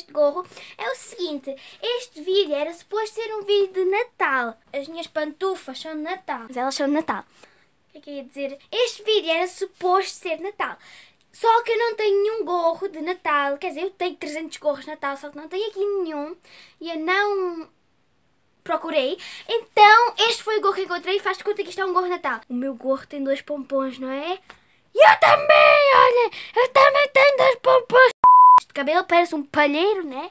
este gorro é o seguinte: este vídeo era suposto ser um vídeo de Natal. As minhas pantufas são de Natal, mas elas são de Natal. O que é que eu ia dizer? Este vídeo era suposto ser de Natal. Só que eu não tenho nenhum gorro de Natal. Quer dizer, eu tenho 300 gorros de Natal, só que não tenho aqui nenhum. E eu não procurei. Então, este foi o gorro que encontrei. Faz de conta que isto é um gorro de Natal. O meu gorro tem dois pompons, não é? E eu também, olha! Eu também tenho dois pompons! de cabelo, parece um palheiro, né?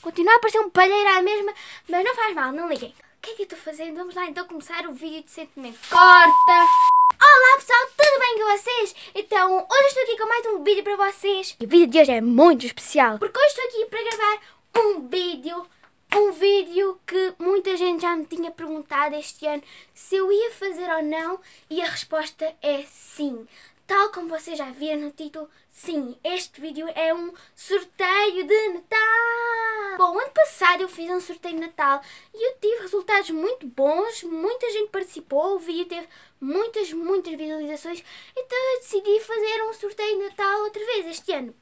Continua a parecer um palheiro à mesma, mas não faz mal, não liguem. O que é que eu estou fazendo? Vamos lá então começar o vídeo decentemente. Corta! Olá pessoal, tudo bem com vocês? Então, hoje estou aqui com mais um vídeo para vocês. E o vídeo de hoje é muito especial, porque hoje estou aqui para gravar um vídeo um vídeo que muita gente já me tinha perguntado este ano se eu ia fazer ou não e a resposta é sim. Tal como vocês já viram no título, sim, este vídeo é um sorteio de Natal! Bom, ano passado eu fiz um sorteio de Natal e eu tive resultados muito bons, muita gente participou, o vídeo teve muitas, muitas visualizações, então eu decidi fazer um sorteio de Natal outra vez este ano.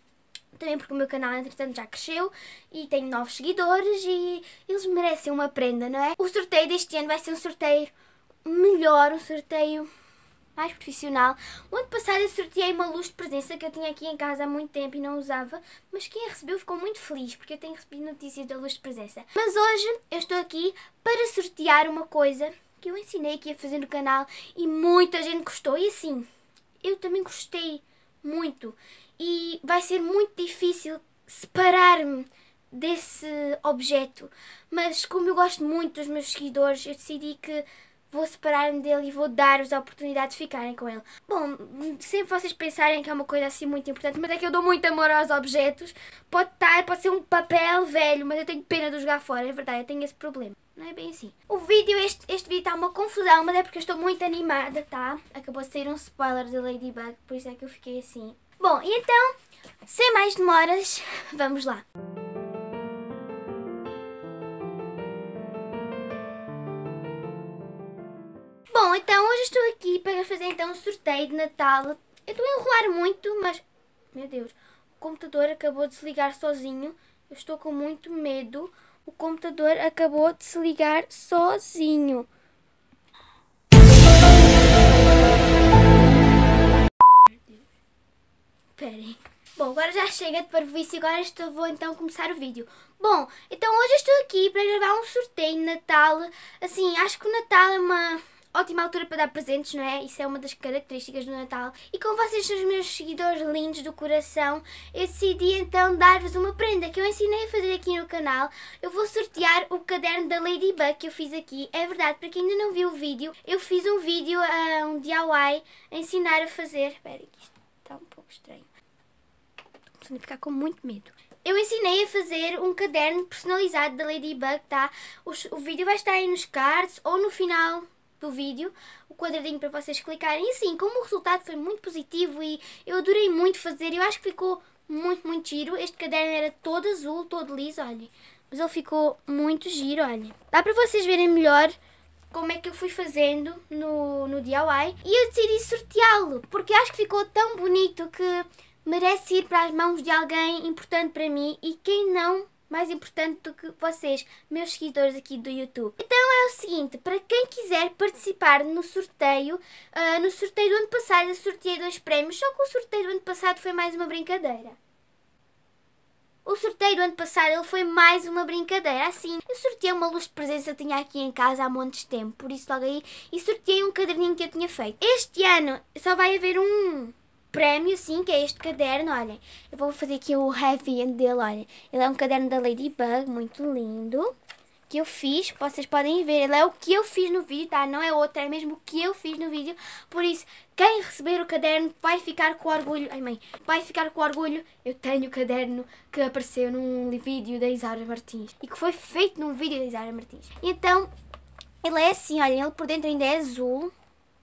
Também porque o meu canal, entretanto, já cresceu e tenho novos seguidores e eles merecem uma prenda, não é? O sorteio deste ano vai ser um sorteio melhor, um sorteio mais profissional. O ano passado eu sorteei uma luz de presença que eu tinha aqui em casa há muito tempo e não usava, mas quem a recebeu ficou muito feliz porque eu tenho recebido notícias da luz de presença. Mas hoje eu estou aqui para sortear uma coisa que eu ensinei que ia fazer no canal e muita gente gostou e assim, eu também gostei muito e vai ser muito difícil separar-me desse objeto, mas como eu gosto muito dos meus seguidores, eu decidi que vou separar-me dele e vou dar-vos a oportunidade de ficarem com ele. Bom, sempre vocês pensarem que é uma coisa assim muito importante, mas é que eu dou muito amor aos objetos. Pode estar, tá, pode ser um papel velho, mas eu tenho pena de jogar fora, é verdade, eu tenho esse problema. Não é bem assim. O vídeo, este, este vídeo está uma confusão, mas é porque eu estou muito animada, tá? Acabou de sair um spoiler da Ladybug, por isso é que eu fiquei assim. Bom, e então, sem mais demoras, vamos lá. Bom, então hoje estou aqui para fazer então um sorteio de Natal. Eu estou a enrolar muito, mas... Meu Deus, o computador acabou de se ligar sozinho. Eu estou com muito medo. O computador acabou de se ligar sozinho. Esperem. Bom, agora já chega de parvoíce, agora estou, vou então começar o vídeo. Bom, então hoje estou aqui para gravar um sorteio de Natal. Assim, acho que o Natal é uma ótima altura para dar presentes, não é? Isso é uma das características do Natal. E como vocês são os meus seguidores lindos do coração, eu decidi então dar-vos uma prenda que eu ensinei a fazer aqui no canal. Eu vou sortear o caderno da Ladybug que eu fiz aqui. É verdade, para quem ainda não viu o vídeo, eu fiz um vídeo, uh, um DIY, a ensinar a fazer... Esperem, isto está um pouco estranho. Estou a ficar com muito medo. Eu ensinei a fazer um caderno personalizado da Ladybug, tá? O, o vídeo vai estar aí nos cards ou no final do vídeo, o quadradinho para vocês clicarem. E sim, como o resultado foi muito positivo e eu adorei muito fazer, eu acho que ficou muito, muito giro. Este caderno era todo azul, todo liso, olhem. Mas ele ficou muito giro, olhem. Dá para vocês verem melhor como é que eu fui fazendo no, no DIY. E eu decidi sorteá-lo, porque acho que ficou tão bonito que merece ir para as mãos de alguém importante para mim e quem não mais importante do que vocês, meus seguidores aqui do YouTube. Então é o seguinte, para quem quiser participar no sorteio, uh, no sorteio do ano passado eu sorteei dois prémios, só que o sorteio do ano passado foi mais uma brincadeira. O sorteio do ano passado ele foi mais uma brincadeira, assim. Eu sorteei uma luz de presença que eu tinha aqui em casa há montes de tempo, por isso logo aí, e sorteei um caderninho que eu tinha feito. Este ano só vai haver um prémio, sim, que é este caderno. Olhem, eu vou fazer aqui o heavy end dele. Olhem, ele é um caderno da Ladybug, muito lindo. Que eu fiz, vocês podem ver. Ele é o que eu fiz no vídeo, tá? Não é outro, é mesmo o que eu fiz no vídeo. Por isso, quem receber o caderno vai ficar com orgulho. Ai, mãe, vai ficar com orgulho. Eu tenho o caderno que apareceu num vídeo da Isara Martins e que foi feito num vídeo da Isara Martins. Então, ele é assim, olhem, ele por dentro ainda é azul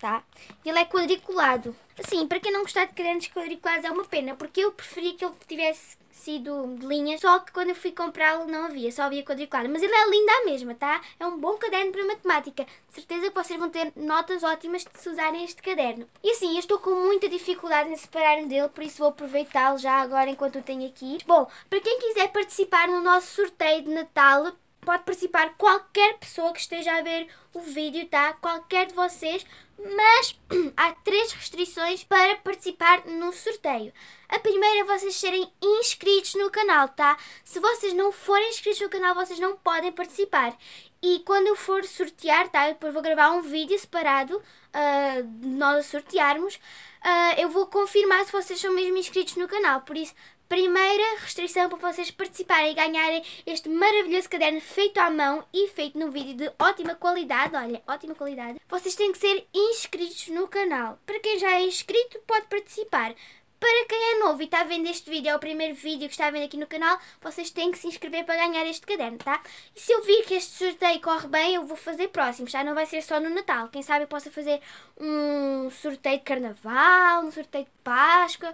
tá? Ele é quadriculado. Assim, para quem não gostar de cadernos quadriculados é uma pena, porque eu preferia que ele tivesse sido de linhas só que quando eu fui comprá-lo não havia, só havia quadriculado. Mas ele é lindo à mesma, tá? É um bom caderno para matemática. De certeza que vocês vão ter notas ótimas se usarem este caderno. E assim, eu estou com muita dificuldade em separar-me dele, por isso vou aproveitá-lo já agora enquanto o tenho aqui. Bom, para quem quiser participar no nosso sorteio de Natal, pode participar qualquer pessoa que esteja a ver o vídeo, tá? Qualquer de vocês mas há três restrições para participar no sorteio. A primeira é vocês serem inscritos no canal, tá? Se vocês não forem inscritos no canal, vocês não podem participar. E quando eu for sortear, tá? Eu depois vou gravar um vídeo separado uh, de nós a sortearmos. Uh, eu vou confirmar se vocês são mesmo inscritos no canal. Por isso, Primeira restrição para vocês participarem e ganharem este maravilhoso caderno feito à mão e feito num vídeo de ótima qualidade. Olha, ótima qualidade. Vocês têm que ser inscritos no canal. Para quem já é inscrito, pode participar. Para quem é novo e está vendo este vídeo, é o primeiro vídeo que está vendo aqui no canal, vocês têm que se inscrever para ganhar este caderno, tá? E se eu vir que este sorteio corre bem, eu vou fazer próximos, tá? Não vai ser só no Natal. Quem sabe eu possa fazer um sorteio de Carnaval, um sorteio de Páscoa,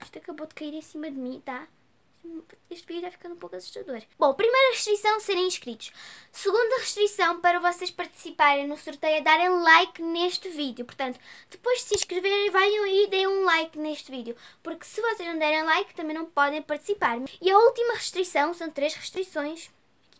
isto acabou de cair em cima de mim, tá? Este vídeo está ficando um pouco assustador. Bom, primeira restrição, serem inscritos. Segunda restrição, para vocês participarem no sorteio, é darem like neste vídeo. Portanto, depois de se inscreverem, venham aí e deem um like neste vídeo. Porque se vocês não derem like, também não podem participar. E a última restrição, são três restrições,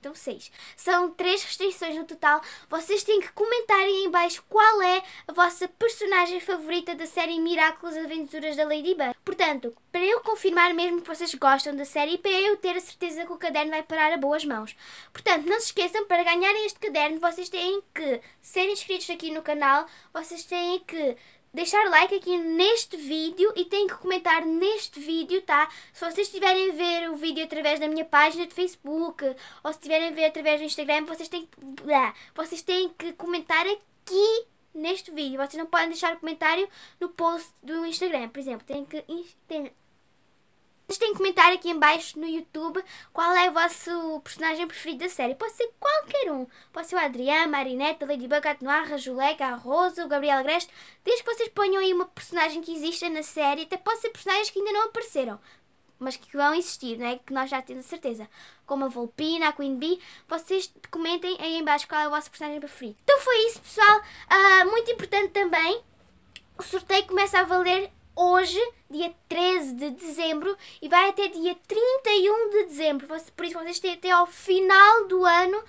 então seis. São três restrições no total. Vocês têm que comentar aí em baixo qual é a vossa personagem favorita da série Miraculous Aventuras da Ladybug. Portanto, para eu confirmar mesmo que vocês gostam da série e para eu ter a certeza que o caderno vai parar a boas mãos. Portanto, não se esqueçam, para ganharem este caderno vocês têm que ser inscritos aqui no canal, vocês têm que deixar like aqui neste vídeo e tem que comentar neste vídeo, tá? Se vocês estiverem a ver o vídeo através da minha página de Facebook ou se estiverem a ver através do Instagram, vocês têm que, vocês têm que comentar aqui neste vídeo. Vocês não podem deixar o comentário no post do Instagram, por exemplo. Têm que... Vocês têm comentário comentar aqui embaixo no YouTube qual é o vosso personagem preferido da série. Pode ser qualquer um. Pode ser o Adriano, Marinette, Ladybug, a Rosa, o Gabriel Agreste. Desde que vocês ponham aí uma personagem que exista na série, até pode ser personagens que ainda não apareceram mas que vão existir, não é? Que nós já temos a certeza. Como a Volpina, a Queen Bee. Vocês comentem aí embaixo qual é o vosso personagem preferido. Então foi isso, pessoal. Uh, muito importante também. O sorteio começa a valer hoje, dia 13 de dezembro, e vai até dia 31 de dezembro. Por isso vocês têm até ao final do ano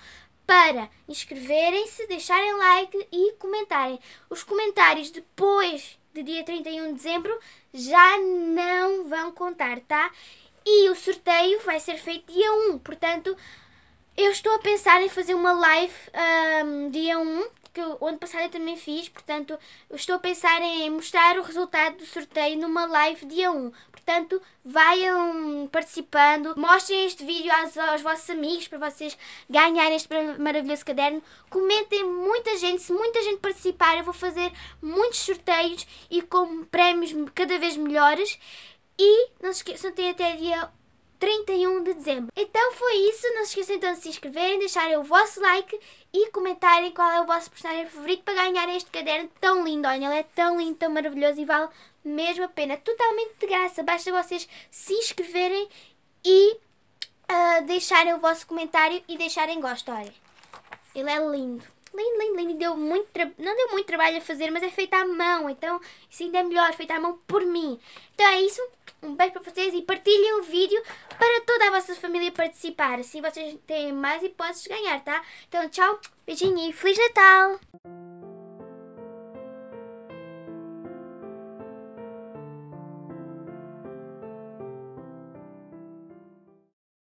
para inscreverem-se, deixarem like e comentarem. Os comentários depois de dia 31 de dezembro já não vão contar, tá? E o sorteio vai ser feito dia 1, portanto, eu estou a pensar em fazer uma live um, dia 1 que o ano passado eu também fiz, portanto, estou a pensar em mostrar o resultado do sorteio numa live dia 1. Portanto, vaiam participando, mostrem este vídeo aos, aos vossos amigos para vocês ganharem este maravilhoso caderno. Comentem muita gente, se muita gente participar, eu vou fazer muitos sorteios e com prémios cada vez melhores. E não se esqueçam, tem até dia 31 de dezembro. Então foi isso. Não se esqueçam então de se inscreverem, deixarem o vosso like e comentarem qual é o vosso personagem favorito para ganhar este caderno tão lindo. Olha, ele é tão lindo, tão maravilhoso e vale mesmo a pena. Totalmente de graça. Basta vocês se inscreverem e uh, deixarem o vosso comentário e deixarem gosto. Olha, ele é lindo. Lindo, lindo, lindo. Deu muito não deu muito trabalho a fazer, mas é feito à mão. Então, isso ainda é melhor, feito à mão por mim. Então é isso. Um beijo para vocês e partilhem o vídeo para toda a vossa família participar. Assim vocês têm mais hipóteses de ganhar, tá? Então tchau, beijinho e Feliz Natal!